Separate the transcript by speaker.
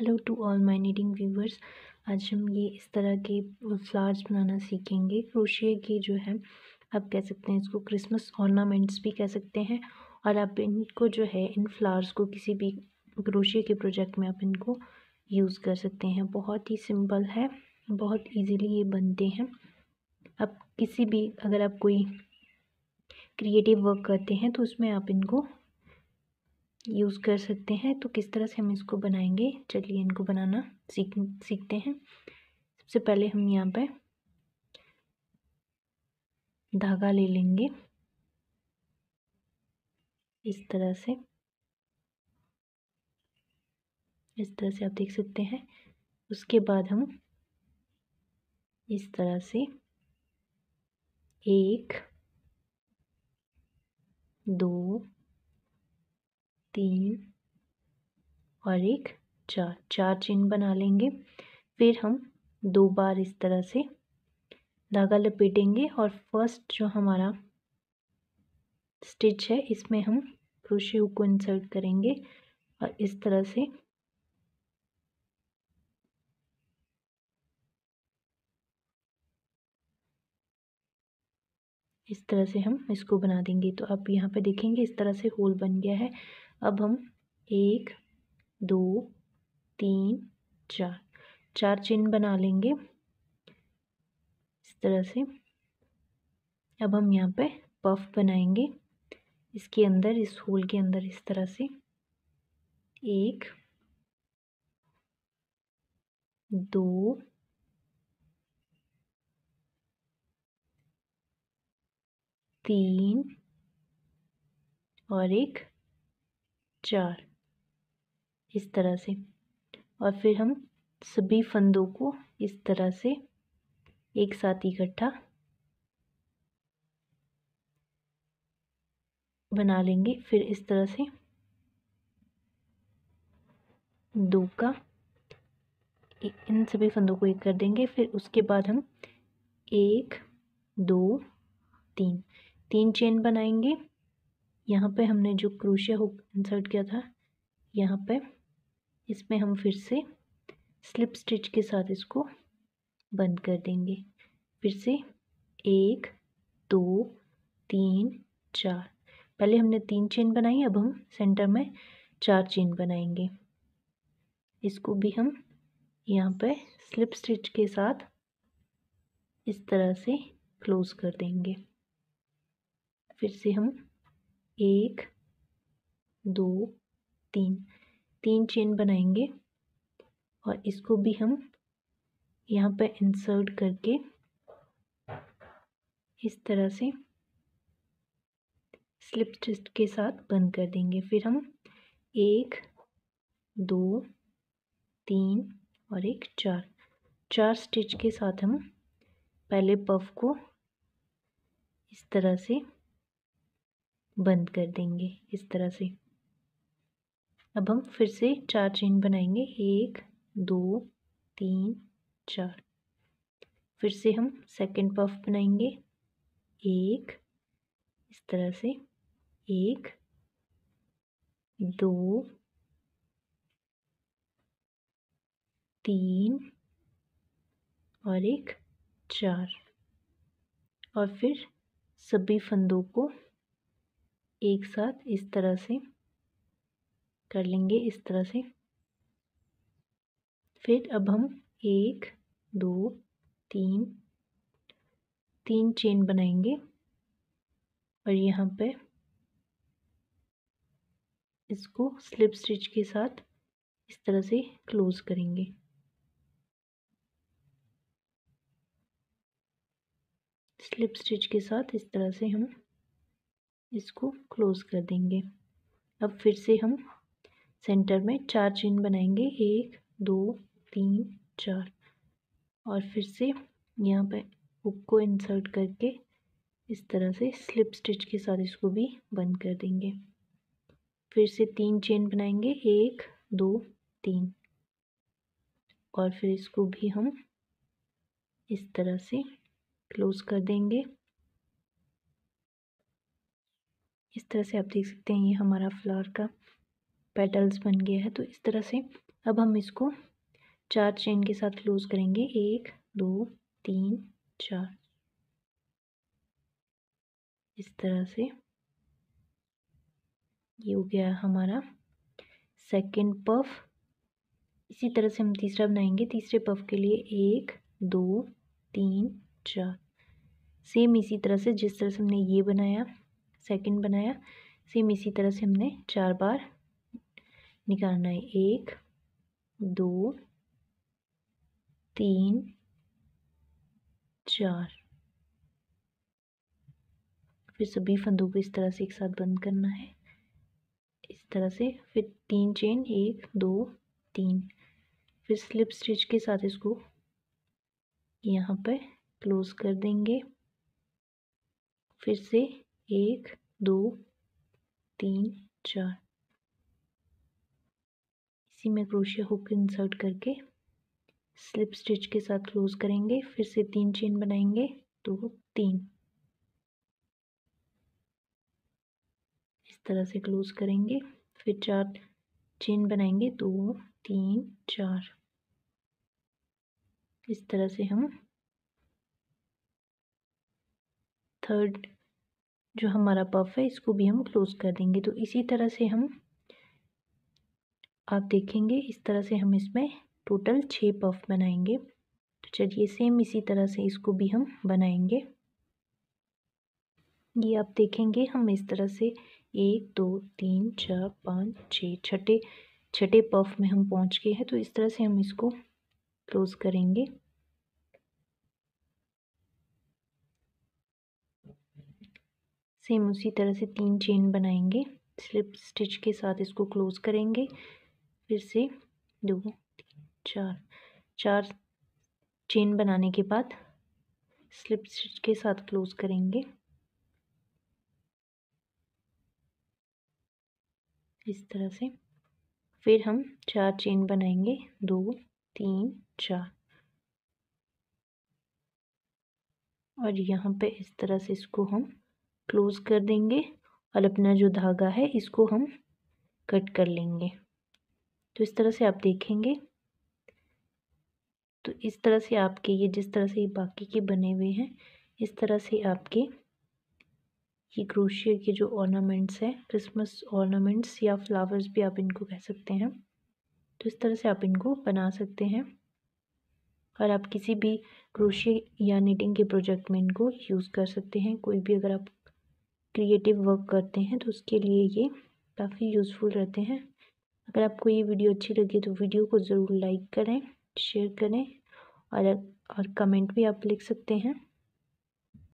Speaker 1: hello to all my needing viewers आज हम ये इस तरह के फ्लावर्स बनाना सीखेंगे क्रोशिए के जो है आप कह सकते हैं इसको क्रिसमस ऑर्नामेंट्स भी कह सकते हैं और आप इनको जो है इन फ्लावर्स को किसी भी क्रोशिए के प्रोजेक्ट में आप इनको यूज़ कर सकते हैं बहुत ही सिंपल है बहुत इजीली ये बनते हैं आप किसी भी अगर आप कोई क्रिएटिव वर्क करते हैं तो उसमें आप इनको यूज़ कर सकते हैं तो किस तरह से हम इसको बनाएंगे चलिए इनको बनाना सीख सीखते हैं सबसे पहले हम यहाँ पे धागा ले लेंगे इस तरह से इस तरह से आप देख सकते हैं उसके बाद हम इस तरह से एक दो तीन और एक चार चार चेन बना लेंगे फिर हम दो बार इस तरह से धागा लपेटेंगे और फर्स्ट जो हमारा स्टिच है इसमें हम क्रोशे हुक को इंसर्ट करेंगे और इस तरह से इस तरह से हम इसको बना देंगे तो आप यहाँ पे देखेंगे इस तरह से होल बन गया है अब हम एक दो तीन चार चार चिन्ह बना लेंगे इस तरह से अब हम यहाँ पे पफ बनाएंगे इसके अंदर इस होल के अंदर इस तरह से एक दो तीन और एक चार इस तरह से और फिर हम सभी फंदों को इस तरह से एक साथ इकट्ठा बना लेंगे फिर इस तरह से दो का इन सभी फंदों को एक कर देंगे फिर उसके बाद हम एक दो तीन तीन चेन बनाएंगे यहाँ पे हमने जो क्रोशिया हुक इंसर्ट किया था यहाँ पे इसमें हम फिर से स्लिप स्टिच के साथ इसको बंद कर देंगे फिर से एक दो तीन चार पहले हमने तीन चेन बनाई अब हम सेंटर में चार चेन बनाएंगे इसको भी हम यहाँ पे स्लिप स्टिच के साथ इस तरह से क्लोज़ कर देंगे फिर से हम एक दो तीन तीन चेन बनाएंगे और इसको भी हम यहाँ पर इंसर्ट करके इस तरह से स्लिप स्टिच के साथ बंद कर देंगे फिर हम एक दो तीन और एक चार चार स्टिच के साथ हम पहले पफ को इस तरह से बंद कर देंगे इस तरह से अब हम फिर से चार चेन बनाएंगे एक दो तीन चार फिर से हम सेकंड पफ बनाएंगे एक इस तरह से एक दो तीन और एक चार और फिर सभी फंदों को एक साथ इस तरह से कर लेंगे इस तरह से फिर अब हम एक दो तीन तीन चेन बनाएंगे और यहाँ पे इसको स्लिप स्टिच के साथ इस तरह से क्लोज़ करेंगे स्लिप स्टिच के साथ इस तरह से हम इसको क्लोज़ कर देंगे अब फिर से हम सेंटर में चार चेन बनाएंगे एक दो तीन चार और फिर से यहाँ पे हुक को इंसर्ट करके इस तरह से स्लिप स्टिच के साथ इसको भी बंद कर देंगे फिर से तीन चेन बनाएंगे एक दो तीन और फिर इसको भी हम इस तरह से क्लोज़ कर देंगे इस तरह से आप देख सकते हैं ये हमारा फ्लावर का पेटल्स बन गया है तो इस तरह से अब हम इसको चार चेन के साथ क्लोज करेंगे एक दो तीन चार इस तरह से ये हो गया हमारा सेकंड पफ इसी तरह से हम तीसरा बनाएंगे तीसरे पफ के लिए एक दो तीन चार सेम इसी तरह से जिस तरह से हमने ये बनाया सेकंड बनाया सेम इसी तरह से हमने चार बार निकालना है एक दो तीन चार फिर सभी फंदों को इस तरह से एक साथ बंद करना है इस तरह से फिर तीन चेन एक दो तीन फिर स्लिप स्टिच के साथ इसको यहाँ पर क्लोज़ कर देंगे फिर से एक दो तीन चार इसी में क्रोशिया हुक इंसर्ट करके स्लिप स्टिच के साथ क्लोज करेंगे फिर से तीन चेन बनाएंगे दो तो तीन इस तरह से क्लोज करेंगे फिर चार चेन बनाएंगे दो तो तीन चार इस तरह से हम थर्ड जो हमारा पफ है इसको भी हम क्लोज़ कर देंगे तो इसी तरह से हम आप देखेंगे इस तरह से हम इसमें टोटल छः पफ बनाएंगे तो चलिए सेम इसी तरह से इसको भी हम बनाएंगे ये आप देखेंगे हम इस तरह से एक दो तीन चार पाँच छः छठे छठे पफ में हम पहुंच गए हैं तो इस तरह से हम इसको क्लोज़ करेंगे सेम उसी तरह से तीन चेन बनाएंगे स्लिप स्टिच के साथ इसको क्लोज़ करेंगे फिर से दो तीन चार चार चेन बनाने के बाद स्लिप स्टिच के साथ क्लोज़ करेंगे इस तरह से फिर हम चार चेन बनाएंगे दो तीन चार और यहाँ पे इस तरह से इसको हम क्लोज़ कर देंगे और अपना जो धागा है इसको हम कट कर लेंगे तो इस तरह से आप देखेंगे तो इस तरह से आपके ये जिस तरह से ये बाकी के बने हुए हैं इस तरह से आपके ये क्रोशिया के जो ऑर्नामेंट्स हैं क्रिसमस ऑर्नामेंट्स या फ्लावर्स भी आप इनको कह सकते हैं तो इस तरह से आप इनको बना सकते हैं और आप किसी भी क्रोशिया या निटिंग के प्रोजेक्ट में इनको यूज़ कर सकते हैं कोई भी अगर आप क्रिएटिव वर्क करते हैं तो उसके लिए ये काफ़ी यूज़फुल रहते हैं अगर आपको ये वीडियो अच्छी लगी तो वीडियो को ज़रूर लाइक करें शेयर करें और और कमेंट भी आप लिख सकते हैं